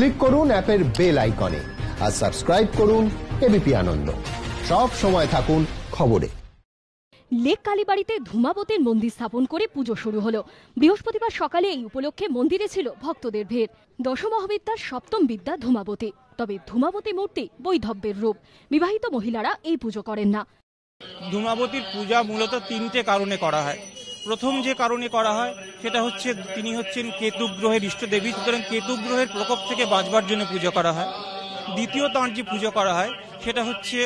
click করুন অ্যাপের bell আইকনে আর সাবস্ক্রাইব করুন এবিপি আনন্দ সব সময় থাকুন খবরে লেক কালীবাড়িতে ধূমাবতীর মন্দির স্থাপন করে পুজো শুরু হলো বৃহস্পতিবার সকালে এই উপলক্ষে মন্দিরে ছিল ভক্তদের ভিড় দশম মহাবিদ্যার সপ্তম বিদ্যা ধূমাবতী তবে ধূমাবতী মূর্তি বৈধব্যের রূপ বিবাহিত মহিলারা এই পুজো করেন না ধূমাবতীর পূজা মূলত তিনটে কারণে করা হয় প্রথম যে কারণে করা হয় সেটা হচ্ছে তিনি হচ্ছেন কেতু গ্রহের দেবী সুতরাং কেতু গ্রহের প্রকোপ থেকে বাঁচবার জন্য পুজো করা হয় দ্বিতীয় তাঁর যে পুজো করা হয় সেটা হচ্ছে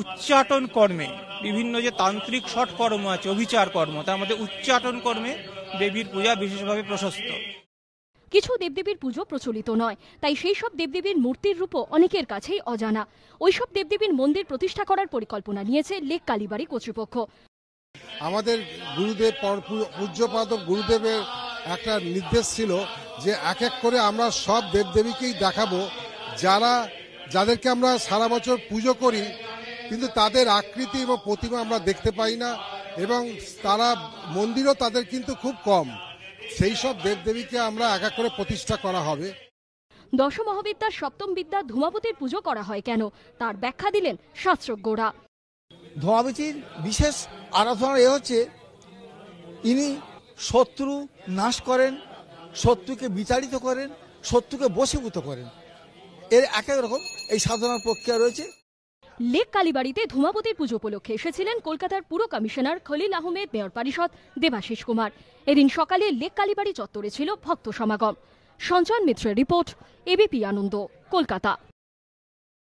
উচ্চাটন কর্মে বিভিন্ন যে তান্ত্রিক ষট কর্ম আছে অভিচার কর্ম তার মধ্যে উচ্চাটন কর্মে দেবীর পূজা বিশেষভাবে প্রশস্ত কিছু দেবদেবীর পুজো প্রচলিত নয় তাই সেই সব দেবদেবীর মূর্তির রূপও অনেকের কাছেই অজানা ওইসব দেবদেবীর মন্দির প্রতিষ্ঠা করার পরিকল্পনা নিয়েছে লেক কালীবাড়ি কর্তৃপক্ষ আমাদের গুরুদেব পূজ্যপাদ গুরুদেবের একটা নির্দেশ ছিল যে এক এক করে আমরা সব দেবদেবীকেই দেখাবো যারা যাদেরকে আমরা সারা বছর পুজো করি কিন্তু তাদের আকৃতি এবং প্রতিমা আমরা দেখতে পাই না এবং তারা মন্দিরও তাদের কিন্তু খুব কম সেই সব দেবদেবীকে আমরা এক এক করে প্রতিষ্ঠা করা হবে দশম মহাবিদ্যার সপ্তম বিদ্যা ধুমাবতীর পুজো করা হয় কেন তার ব্যাখ্যা দিলেন শাস্ত্রজ্ঞরা ধোয়াবতীর বিশেষ আরাধনা এ হচ্ছে ইনি শত্রু নাশ করেন শত্রুকে বিতাড়িত করেন শত্রুকে বশীভূত করেন এর এক এক রকম এই সাধনার প্রক্রিয়া রয়েছে লেক কালীবাড়িতে ধুমাপতির পুজো উপলক্ষে এসেছিলেন কলকাতার পুর কমিশনার খলিল আহমেদ মেয়র পরিষদ দেবাশিস কুমার এদিন সকালে লেক কালীবাড়ি চত্বরে ছিল ভক্ত সমাগম সঞ্চয়ন মিত্রের রিপোর্ট এবিপি আনন্দ কলকাতা